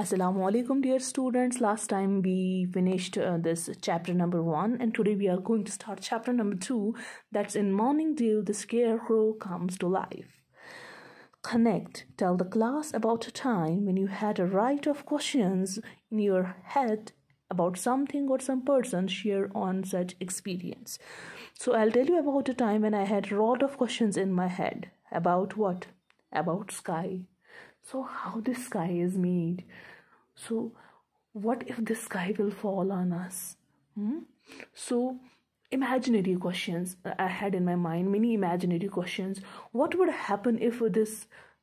assalamu alaikum dear students last time we finished uh, this chapter number one and today we are going to start chapter number two that's in morning dew the scarecrow comes to life connect tell the class about a time when you had a right of questions in your head about something or some person share on such experience so i'll tell you about a time when i had a lot of questions in my head about what about sky so how the sky is made so what if the sky will fall on us hmm? so imaginary questions i had in my mind many imaginary questions what would happen if this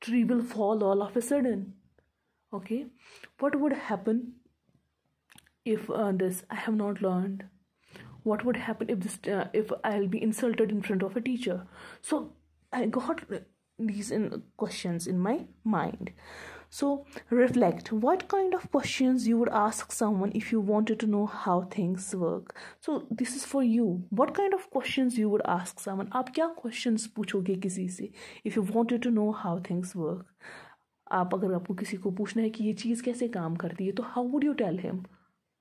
tree will fall all of a sudden okay what would happen if uh, this i have not learned what would happen if this uh, if i'll be insulted in front of a teacher so i got these in questions in my mind so reflect what kind of questions you would ask someone if you wanted to know how things work so this is for you what kind of questions you would ask someone आप क्या questions पूछोगे किसी से if you wanted to know how things work आप अगर आपको किसी को पूछना है कि ये चीज़ कैसे काम करती है तो how would you tell him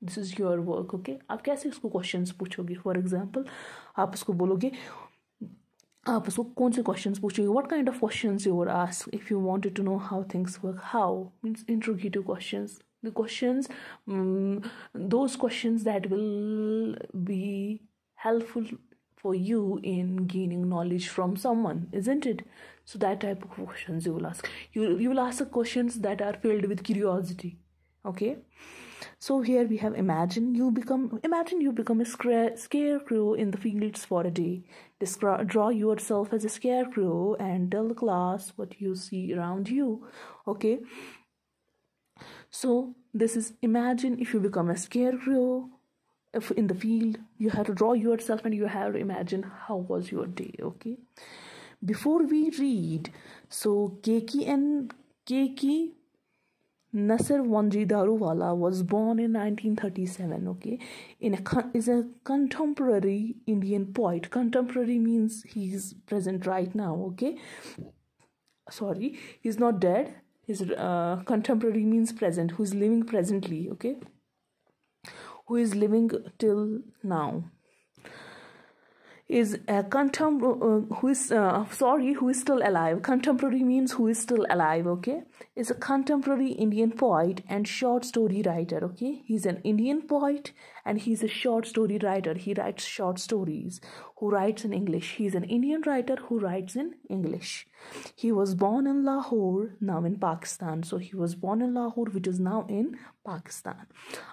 this is your work okay आप कैसे उसको क्वेश्चंस पूछोगे फॉर एग्जांपल आप उसको बोलोगे आप so कौन से क्वेश्चन पूछोगे what kind of question you would ask if you wanted to know how things work how the questions um, those questions that will be helpful for you in gaining knowledge from someone isn't it so that type of questions you will ask you you will ask the questions that are filled with curiosity okay so here we have imagine you become imagine you become a scare scarecrow in the fields for a day Descri- draw yourself as a scarecrow and tell the class what you see around you okay so this is imagine if you become a scarecrow if in the field you have to draw yourself and you have to imagine how was your day okay before we read so keiki and keiki Nasser Wanji Daruwala was born in 1937. Okay, in a is a contemporary Indian poet. Contemporary means he is present right now. Okay, sorry, he's not dead. His uh, contemporary means present. Who is living presently? Okay, who is living till now? is a uh, contemporary uh, who is uh, sorry who is still alive contemporary means who is still alive okay is a contemporary indian poet and short story writer okay he's an indian poet and he's a short story writer he writes short stories who writes in English. He is an Indian writer who writes in English. He was born in Lahore, now in Pakistan. So he was born in Lahore, which is now in Pakistan.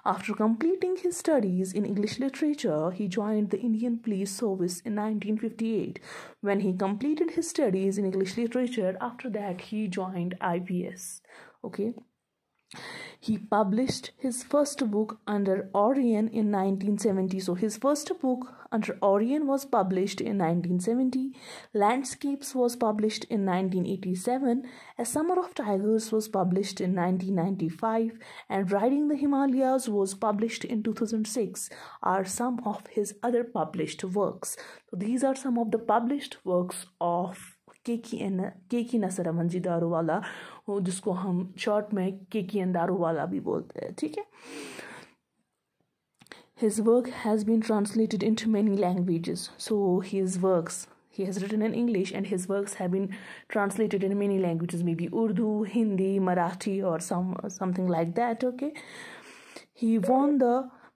After completing his studies in English literature, he joined the Indian Police Service in 1958. When he completed his studies in English literature, after that he joined IPS. Okay. He published his first book under Orion in 1970. So, his first book under Orion was published in 1970. Landscapes was published in 1987. A Summer of Tigers was published in 1995. And Riding the Himalayas was published in 2006 are some of his other published works. So, these are some of the published works of Keki N Keki नसर अमन जी वाला हो जिसको हम short में केकी N दारू वाला भी बोलते हैं ठीक है his work has been translated into many languages so his works he has written in English and his works have been translated in many language maybe Urdu Hindi Marathi और something like that okay he won the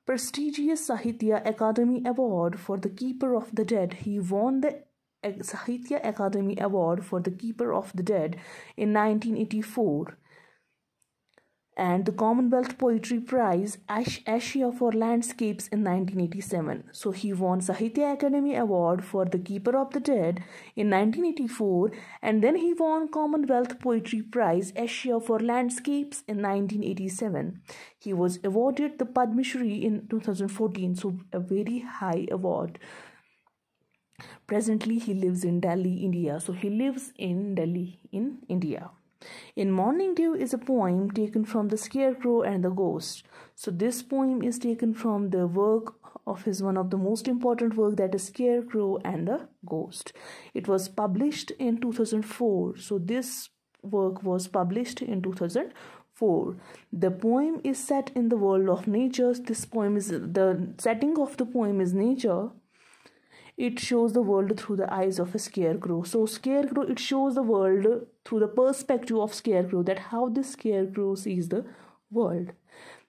prestigious Sahitya Akademi award for the keeper of the dead he won the Sahitya Academy Award for The Keeper of the Dead in 1984 and the Commonwealth Poetry Prize Ashia for Landscapes in 1987. So he won Sahitya Academy Award for The Keeper of the Dead in 1984 and then he won Commonwealth Poetry Prize Ashia for Landscapes in 1987. He was awarded the Padma Shri in 2014, so a very high award. Presently, he lives in Delhi, India. So he lives in Delhi, in India. In Morning Dew is a poem taken from The Scarecrow and the Ghost. So this poem is taken from the work of his one of the most important work that is Scarecrow and the Ghost. It was published in 2004. So this work was published in 2004. The poem is set in the world of nature. This poem is the setting of the poem is nature it shows the world through the eyes of a scarecrow so scarecrow it shows the world through the perspective of scarecrow that how this scarecrow sees the world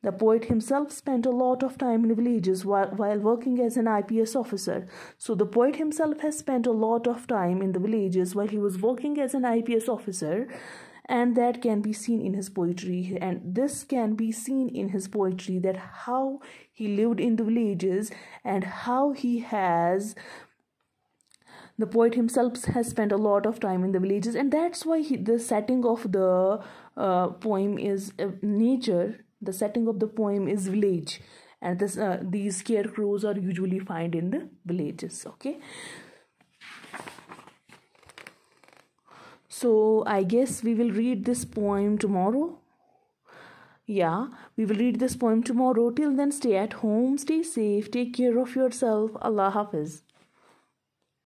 the poet himself spent a lot of time in villages while, while working as an IPS officer. So, the poet himself has spent a lot of time in the villages while he was working as an IPS officer and that can be seen in his poetry and this can be seen in his poetry that how he lived in the villages and how he has the poet himself has spent a lot of time in the villages and that's why he, the setting of the uh, poem is uh, nature the setting of the poem is village and this uh, these scarecrows are usually found in the villages okay So I guess we will read this poem tomorrow. Yeah, we will read this poem tomorrow. Till then, stay at home, stay safe, take care of yourself. Allah Hafiz.